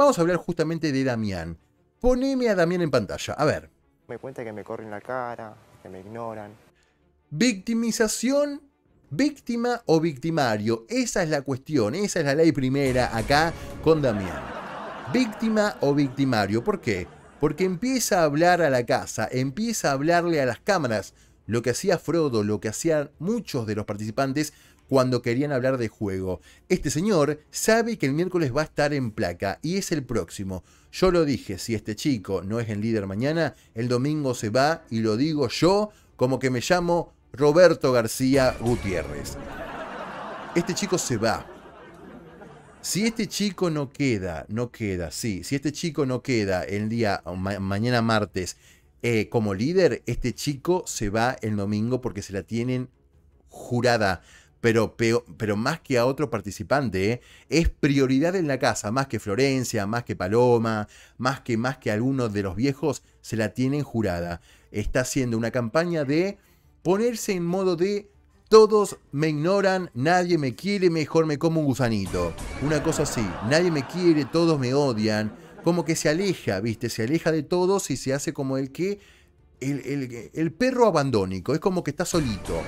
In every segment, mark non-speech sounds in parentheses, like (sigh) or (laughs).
Vamos a hablar justamente de Damián. Poneme a Damián en pantalla, a ver. Me cuenta que me corren la cara, que me ignoran. Victimización, víctima o victimario. Esa es la cuestión, esa es la ley primera acá con Damián. Víctima o victimario, ¿por qué? Porque empieza a hablar a la casa, empieza a hablarle a las cámaras, lo que hacía Frodo, lo que hacían muchos de los participantes cuando querían hablar de juego. Este señor sabe que el miércoles va a estar en placa y es el próximo. Yo lo dije, si este chico no es el líder mañana, el domingo se va y lo digo yo como que me llamo Roberto García Gutiérrez. Este chico se va. Si este chico no queda, no queda, sí, si este chico no queda el día mañana martes eh, como líder, este chico se va el domingo porque se la tienen jurada pero, peor, pero más que a otro participante, ¿eh? es prioridad en la casa, más que Florencia, más que Paloma, más que, más que algunos de los viejos, se la tienen jurada. Está haciendo una campaña de ponerse en modo de todos me ignoran, nadie me quiere, mejor me como un gusanito. Una cosa así, nadie me quiere, todos me odian. Como que se aleja, viste, se aleja de todos y se hace como el que... El, el perro abandónico, es como que está solito.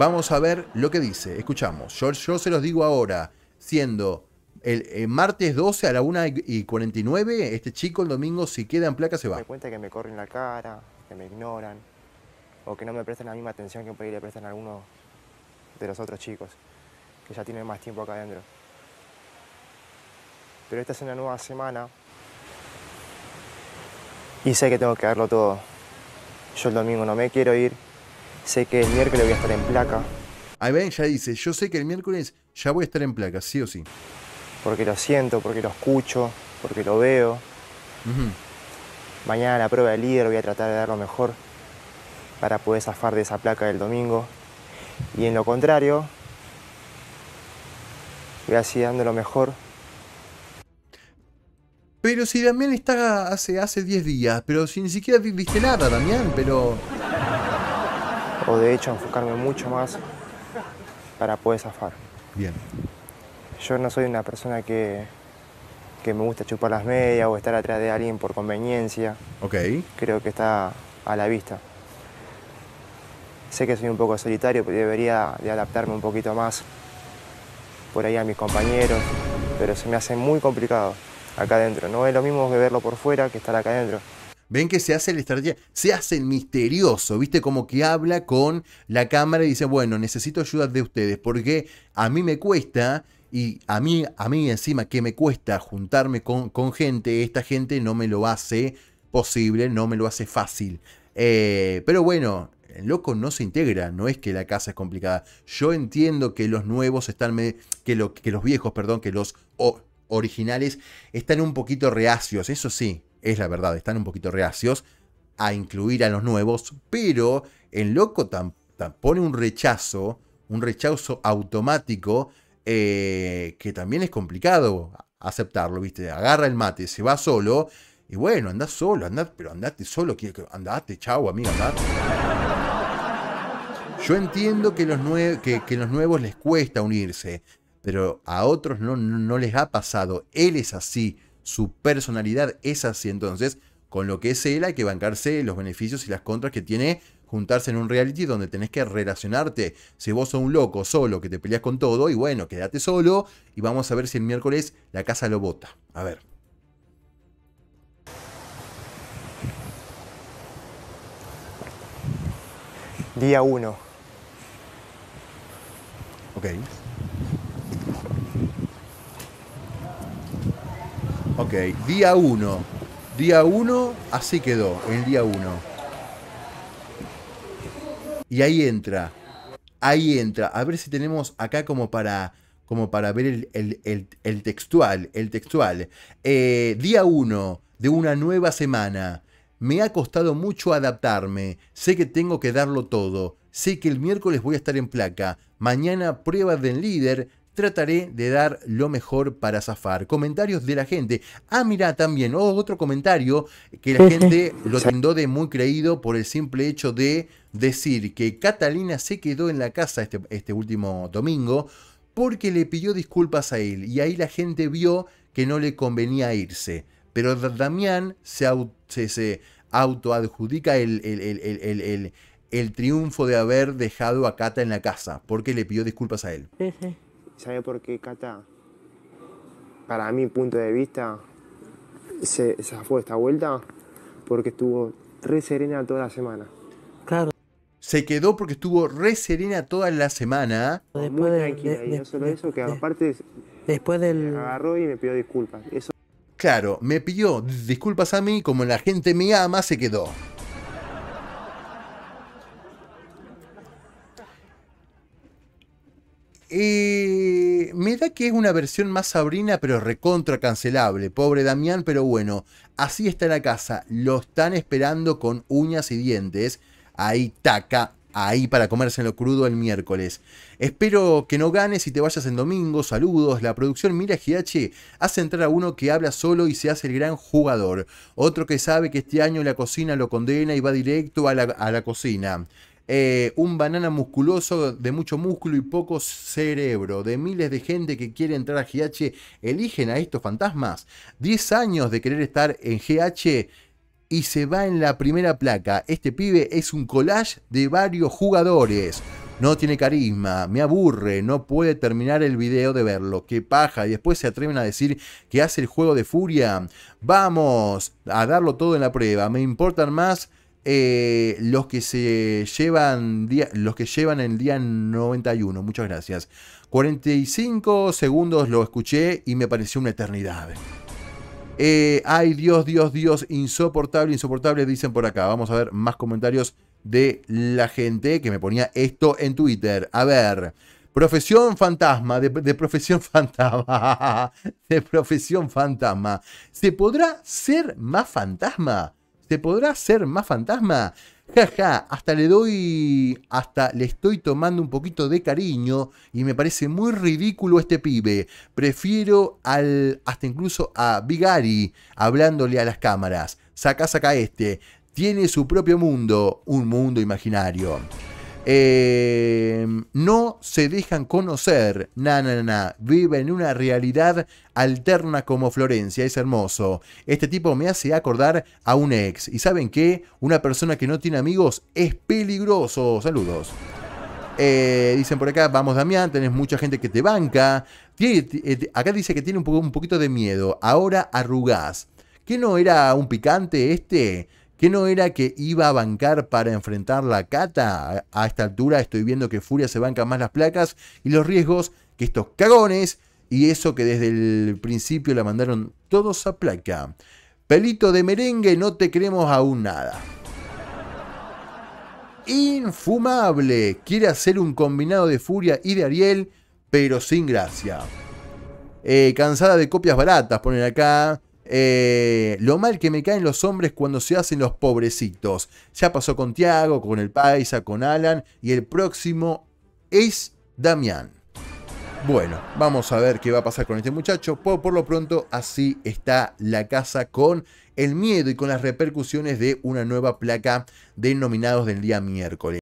Vamos a ver lo que dice. Escuchamos. Yo, se los digo ahora, siendo el, eh, martes 12 a la 1 y 49, este chico el domingo si queda en placa se va. Me cuenta que me corren la cara, que me ignoran, o que no me prestan la misma atención que un país le prestan a algunos de los otros chicos, que ya tienen más tiempo acá adentro. Pero esta es una nueva semana y sé que tengo que darlo todo. Yo el domingo no me quiero ir, Sé que el miércoles voy a estar en placa. Ahí ven, ya dice, yo sé que el miércoles ya voy a estar en placa, sí o sí. Porque lo siento, porque lo escucho, porque lo veo. Mañana la prueba de líder voy a tratar de dar lo mejor para poder zafar de esa placa del domingo. Y en lo contrario, voy así dando lo mejor. Pero si Damián está hace, hace 10 días, pero si ni siquiera viste nada, Damián, pero o de hecho enfocarme mucho más para poder zafar. Bien. Yo no soy una persona que, que me gusta chupar las medias o estar atrás de alguien por conveniencia. Ok. Creo que está a la vista. Sé que soy un poco solitario, pero debería de adaptarme un poquito más por ahí a mis compañeros, pero se me hace muy complicado acá adentro. No es lo mismo que verlo por fuera que estar acá adentro ven que se hace la estrategia, se hace el misterioso, ¿viste? Como que habla con la cámara y dice, bueno, necesito ayuda de ustedes porque a mí me cuesta y a mí, a mí encima que me cuesta juntarme con, gente, esta gente no me lo hace posible, no me lo hace fácil. Eh, pero bueno, el loco no se integra, no es que la casa es complicada. Yo entiendo que los nuevos están, que, que los viejos, perdón, que los originales están un poquito reacios, eso sí, es la verdad, están un poquito reacios a incluir a los nuevos, pero el loco pone un rechazo, un rechazo automático eh, que también es complicado aceptarlo, ¿viste? Agarra el mate, se va solo y bueno, anda solo, anda pero andate solo, andate, chau, amigo, andate. Yo entiendo que los, que, los nuevos les cuesta unirse, pero a otros no les ha pasado. Él es así su personalidad es así. Entonces, con lo que es él hay que bancarse los beneficios y las contras que tiene juntarse en un reality donde tenés que relacionarte. Si vos sos un loco solo que te peleas con todo, y bueno, quédate solo y vamos a ver si el miércoles la casa lo vota. A ver. Día 1. Ok. día 1. Día 1, así quedó, el día 1. Y ahí entra. Ahí entra. A ver si tenemos acá como para, como para ver el, textual. El textual. Eh, día 1 de una nueva semana. Me ha costado mucho adaptarme. Sé que tengo que darlo todo. Sé que el miércoles voy a estar en placa. Mañana pruebas del líder trataré de dar lo mejor para zafar. Comentarios de la gente. Ah, mira, también oh, otro comentario que la gente lo tendó de muy creído por el simple hecho de decir que Catalina se quedó en la casa este, este, último domingo porque le pidió disculpas a él y ahí la gente vio que no le convenía irse. Pero Damián se, se, autoadjudica el, el, el, el, triunfo de haber dejado a Cata en la casa porque le pidió disculpas a él. Sí, sí. ¿Sabe por qué, Cata? Para mi punto de vista, se, se fue esta vuelta porque estuvo re serena toda la semana. Claro. Se quedó porque estuvo re serena toda la semana. Después Muy tranquila, y no solo eso, que aparte después del... me agarró y me pidió disculpas. Eso... Claro, me pidió disculpas a mí, como la gente me ama, se quedó. Y eh, me da que es una versión más sabrina, pero recontra cancelable. Pobre Damián, pero bueno, así está la casa. Lo están esperando con uñas y dientes. Ahí taca, ahí para comérselo crudo el miércoles. Espero que no ganes y te vayas en domingo. Saludos. La producción Mira GH hace entrar a uno que habla solo y se hace el gran jugador. Otro que sabe que este año la cocina lo condena y va directo a la cocina. Eh, un banana musculoso de mucho músculo y poco cerebro, de miles de gente que quiere entrar a GH, eligen a estos fantasmas. 10 años de querer estar en GH y se va en la primera placa. Este pibe es un collage de varios jugadores. No tiene carisma, me aburre, no puede terminar el video de verlo, qué paja. Y después se atreven a decir que hace el juego de furia. Vamos a darlo todo en la prueba, me importan más eh, los que se llevan los que llevan el día 91, muchas gracias. 45 segundos lo escuché y me pareció una eternidad. Eh, ay, Dios, Dios, Dios, insoportable, insoportable, dicen por acá. Vamos a ver más comentarios de la gente que me ponía esto en Twitter. A ver, Profesión fantasma, de, profesión (laughs) fantasma, de profesión fantasma. ¿Se podrá ser más fantasma? ¿Se podrá ser más fantasma? Jaja, ja, hasta le doy. Hasta le estoy tomando un poquito de cariño y me parece muy ridículo este pibe. Prefiero al. hasta incluso a Bigari hablándole a las cámaras. Saca, saca este. Tiene su propio mundo, un mundo imaginario. Eh, no se dejan conocer. Na, na, na, Vive en una realidad alterna como Florencia. Es hermoso. Este tipo me hace acordar a un ex. ¿Y saben qué? Una persona que no tiene amigos es peligroso. Saludos. Eh, dicen por acá, vamos Damián, tenés mucha gente que te banca. Eh, acá dice que tiene un, poquito de miedo. Ahora arrugás. ¿Qué no era un picante este? que no era que iba a bancar para enfrentar la cata. A esta altura estoy viendo que Furia se banca más las placas y los riesgos que estos cagones y eso que desde el principio la mandaron todos a placa. Pelito de merengue, no te creemos aún nada. Infumable, quiere hacer un combinado de Furia y de Ariel, pero sin gracia. Eh, cansada de copias baratas, ponen acá. Eh, lo mal que me caen los hombres cuando se hacen los pobrecitos. Ya pasó con Tiago, con el Paisa, con Alan y el próximo es Damián. Bueno, vamos a ver qué va a pasar con este muchacho. Por, por lo pronto, así está la casa con el miedo y con las repercusiones de una nueva placa de nominados del día miércoles.